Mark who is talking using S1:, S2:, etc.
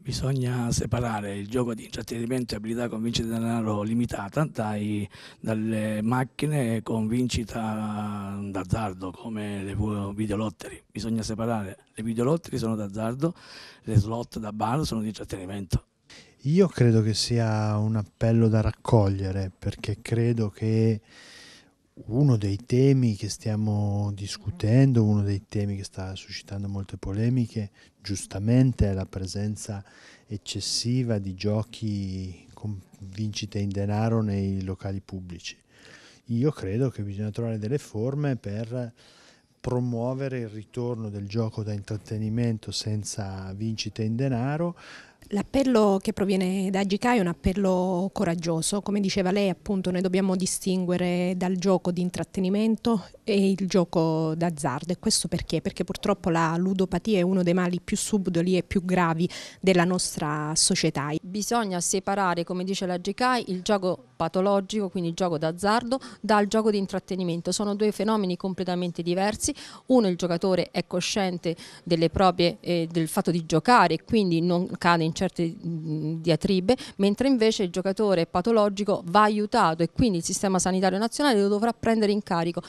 S1: Bisogna separare il gioco di intrattenimento e abilità con vincita di denaro limitata dai, dalle macchine con vincita d'azzardo come le videolotteri. Bisogna separare le videolotteri sono d'azzardo, le slot da bar sono di intrattenimento.
S2: Io credo che sia un appello da raccogliere perché credo che uno dei temi che stiamo discutendo, uno dei temi che sta suscitando molte polemiche, giustamente è la presenza eccessiva di giochi con vincite in denaro nei locali pubblici. Io credo che bisogna trovare delle forme per promuovere il ritorno del gioco da intrattenimento senza vincite in denaro L'appello che
S3: proviene da GK è un appello coraggioso, come diceva lei appunto noi dobbiamo distinguere dal gioco di intrattenimento e il gioco d'azzardo e questo perché? Perché purtroppo
S4: la ludopatia è uno dei mali più subdoli e più gravi della nostra società. Bisogna separare come dice la GK il gioco patologico, quindi il gioco d'azzardo, dal gioco di intrattenimento, sono due fenomeni completamente diversi, uno il giocatore è cosciente proprie, eh, del fatto di giocare e quindi non cade in certe mm, diatribe, mentre invece il giocatore patologico va aiutato e quindi il sistema sanitario nazionale lo dovrà prendere in carico.